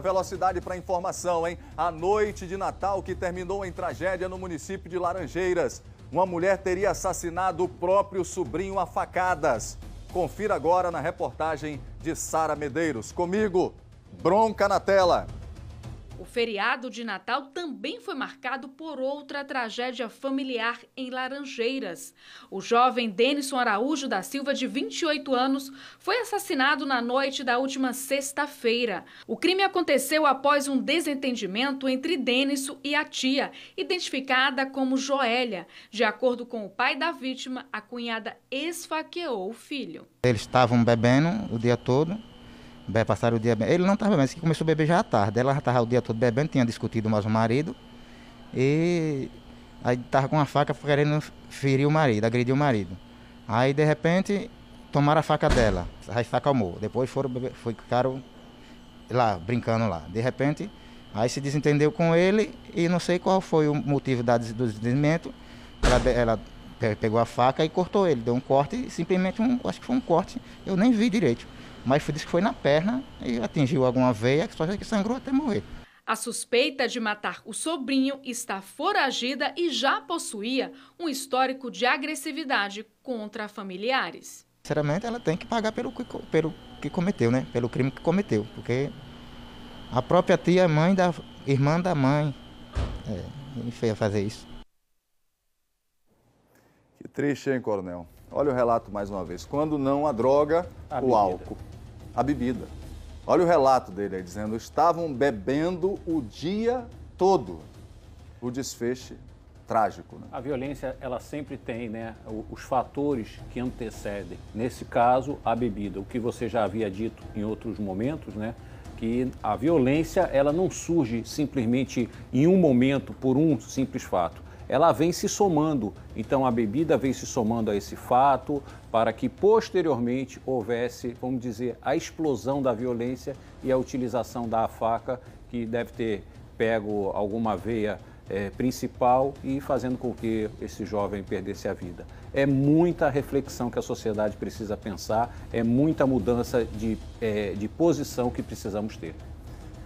Velocidade para informação, hein? A noite de Natal que terminou em tragédia no município de Laranjeiras. Uma mulher teria assassinado o próprio sobrinho a facadas. Confira agora na reportagem de Sara Medeiros. Comigo, bronca na tela. O feriado de Natal também foi marcado por outra tragédia familiar em Laranjeiras. O jovem Denison Araújo da Silva, de 28 anos, foi assassinado na noite da última sexta-feira. O crime aconteceu após um desentendimento entre Denison e a tia, identificada como Joélia. De acordo com o pai da vítima, a cunhada esfaqueou o filho. Eles estavam bebendo o dia todo passaram o dia bem Ele não estava bebendo, começou a beber já à tarde. Ela estava o dia todo bebendo, tinha discutido mais o marido. E aí estava com a faca querendo ferir o marido, agredir o marido. Aí de repente tomaram a faca dela, aí se acalmou. Depois foram beber, ficaram lá, brincando lá. De repente, aí se desentendeu com ele e não sei qual foi o motivo da, do desentendimento. Ela, ela pegou a faca e cortou ele, deu um corte, simplesmente um, acho que foi um corte, eu nem vi direito mas foi, disse que foi na perna e atingiu alguma veia, que só que sangrou até morrer. A suspeita de matar o sobrinho está foragida e já possuía um histórico de agressividade contra familiares. Sinceramente, ela tem que pagar pelo que, pelo que cometeu, né? Pelo crime que cometeu, porque a própria tia é mãe da irmã da mãe. É, é fez fazer isso. Que triste, hein, Coronel? Olha o relato mais uma vez. Quando não a droga, a o bebida. álcool, a bebida. Olha o relato dele aí dizendo: estavam bebendo o dia todo. O desfecho trágico. Né? A violência, ela sempre tem né, os fatores que antecedem. Nesse caso, a bebida. O que você já havia dito em outros momentos, né? que a violência ela não surge simplesmente em um momento por um simples fato ela vem se somando. Então a bebida vem se somando a esse fato para que posteriormente houvesse, vamos dizer, a explosão da violência e a utilização da faca que deve ter pego alguma veia é, principal e fazendo com que esse jovem perdesse a vida. É muita reflexão que a sociedade precisa pensar, é muita mudança de, é, de posição que precisamos ter.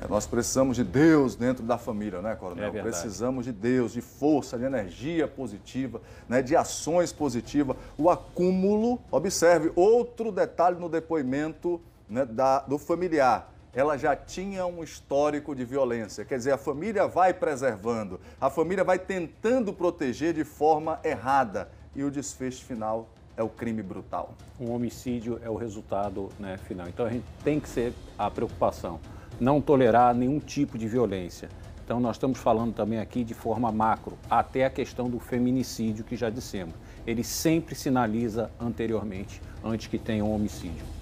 É, nós precisamos de Deus dentro da família, né, Coronel? É precisamos de Deus, de força, de energia positiva, né, de ações positivas. O acúmulo, observe, outro detalhe no depoimento né, da, do familiar ela já tinha um histórico de violência. Quer dizer, a família vai preservando, a família vai tentando proteger de forma errada. E o desfecho final é o crime brutal. Um homicídio é o resultado né, final. Então a gente tem que ser a preocupação, não tolerar nenhum tipo de violência. Então nós estamos falando também aqui de forma macro, até a questão do feminicídio que já dissemos. Ele sempre sinaliza anteriormente, antes que tenha um homicídio.